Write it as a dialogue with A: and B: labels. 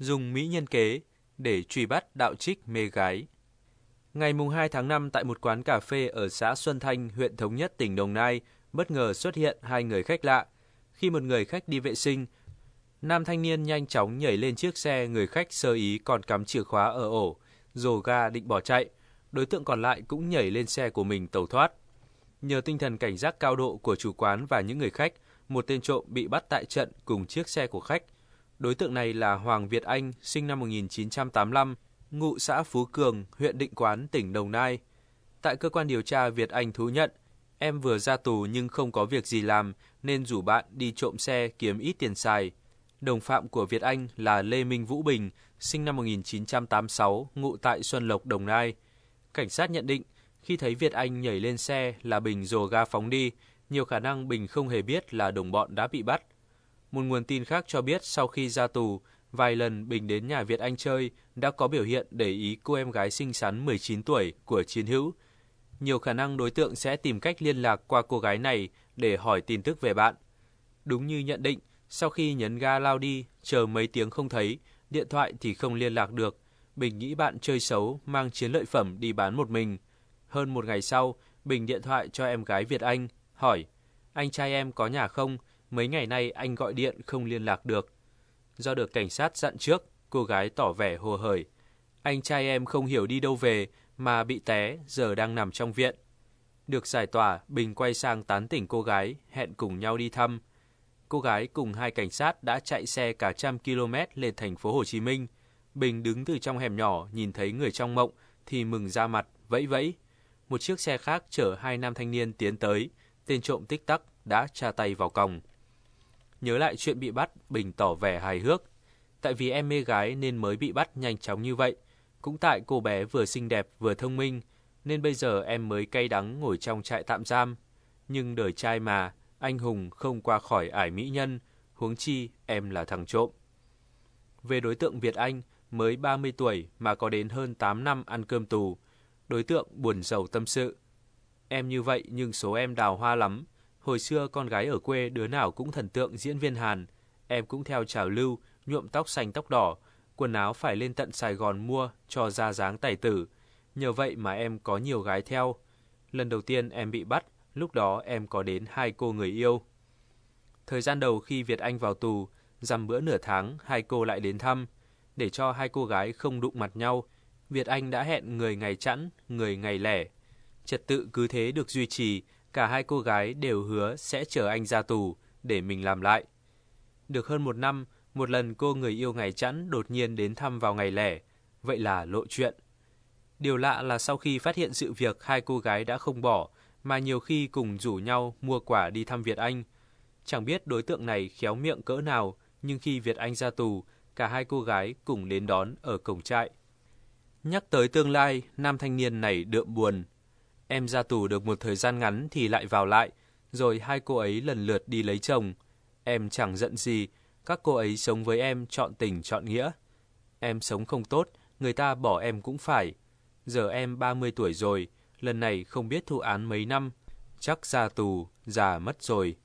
A: dùng mỹ nhân kế để truy bắt đạo trích mê gái. Ngày mùng 2 tháng 5 tại một quán cà phê ở xã Xuân Thanh, huyện Thống Nhất, tỉnh Đồng Nai, bất ngờ xuất hiện hai người khách lạ. Khi một người khách đi vệ sinh, nam thanh niên nhanh chóng nhảy lên chiếc xe người khách sơ ý còn cắm chìa khóa ở ổ, rồ ga định bỏ chạy. Đối tượng còn lại cũng nhảy lên xe của mình tẩu thoát. Nhờ tinh thần cảnh giác cao độ của chủ quán và những người khách, một tên trộm bị bắt tại trận cùng chiếc xe của khách – Đối tượng này là Hoàng Việt Anh, sinh năm 1985, ngụ xã Phú Cường, huyện Định Quán, tỉnh Đồng Nai. Tại cơ quan điều tra, Việt Anh thú nhận, em vừa ra tù nhưng không có việc gì làm nên rủ bạn đi trộm xe kiếm ít tiền xài. Đồng phạm của Việt Anh là Lê Minh Vũ Bình, sinh năm 1986, ngụ tại Xuân Lộc, Đồng Nai. Cảnh sát nhận định, khi thấy Việt Anh nhảy lên xe là Bình rồ ga phóng đi, nhiều khả năng Bình không hề biết là đồng bọn đã bị bắt. Một nguồn tin khác cho biết sau khi ra tù, vài lần Bình đến nhà Việt Anh chơi đã có biểu hiện để ý cô em gái xinh xắn 19 tuổi của chiến hữu. Nhiều khả năng đối tượng sẽ tìm cách liên lạc qua cô gái này để hỏi tin tức về bạn. Đúng như nhận định, sau khi nhấn ga lao đi, chờ mấy tiếng không thấy, điện thoại thì không liên lạc được. Bình nghĩ bạn chơi xấu, mang chiến lợi phẩm đi bán một mình. Hơn một ngày sau, Bình điện thoại cho em gái Việt Anh, hỏi, anh trai em có nhà không? mấy ngày nay anh gọi điện không liên lạc được. Do được cảnh sát dặn trước, cô gái tỏ vẻ hồ hởi. Anh trai em không hiểu đi đâu về mà bị té, giờ đang nằm trong viện. Được giải tỏa, Bình quay sang tán tỉnh cô gái, hẹn cùng nhau đi thăm. Cô gái cùng hai cảnh sát đã chạy xe cả trăm km lên thành phố Hồ Chí Minh. Bình đứng từ trong hẻm nhỏ nhìn thấy người trong mộng thì mừng ra mặt, vẫy vẫy. Một chiếc xe khác chở hai nam thanh niên tiến tới, tên trộm tích tắc đã tra tay vào còng. Nhớ lại chuyện bị bắt, Bình tỏ vẻ hài hước. Tại vì em mê gái nên mới bị bắt nhanh chóng như vậy. Cũng tại cô bé vừa xinh đẹp vừa thông minh, nên bây giờ em mới cay đắng ngồi trong trại tạm giam. Nhưng đời trai mà, anh hùng không qua khỏi ải mỹ nhân, huống chi em là thằng trộm. Về đối tượng Việt Anh, mới 30 tuổi mà có đến hơn 8 năm ăn cơm tù. Đối tượng buồn giàu tâm sự. Em như vậy nhưng số em đào hoa lắm, Hồi xưa con gái ở quê đứa nào cũng thần tượng diễn viên Hàn, em cũng theo trào lưu, nhuộm tóc xanh tóc đỏ, quần áo phải lên tận Sài Gòn mua cho ra dáng tài tử. Nhờ vậy mà em có nhiều gái theo. Lần đầu tiên em bị bắt, lúc đó em có đến hai cô người yêu. Thời gian đầu khi Việt Anh vào tù, dằm bữa nửa tháng hai cô lại đến thăm. Để cho hai cô gái không đụng mặt nhau, Việt Anh đã hẹn người ngày chẵn, người ngày lẻ. Trật tự cứ thế được duy trì, cả hai cô gái đều hứa sẽ chờ anh ra tù để mình làm lại. Được hơn một năm, một lần cô người yêu ngày chẵn đột nhiên đến thăm vào ngày lẻ, vậy là lộ chuyện. Điều lạ là sau khi phát hiện sự việc hai cô gái đã không bỏ, mà nhiều khi cùng rủ nhau mua quả đi thăm Việt Anh. Chẳng biết đối tượng này khéo miệng cỡ nào, nhưng khi Việt Anh ra tù, cả hai cô gái cùng đến đón ở cổng trại. Nhắc tới tương lai, nam thanh niên này đượm buồn Em ra tù được một thời gian ngắn thì lại vào lại, rồi hai cô ấy lần lượt đi lấy chồng. Em chẳng giận gì, các cô ấy sống với em chọn tình chọn nghĩa. Em sống không tốt, người ta bỏ em cũng phải. Giờ em 30 tuổi rồi, lần này không biết thụ án mấy năm, chắc ra tù, già mất rồi.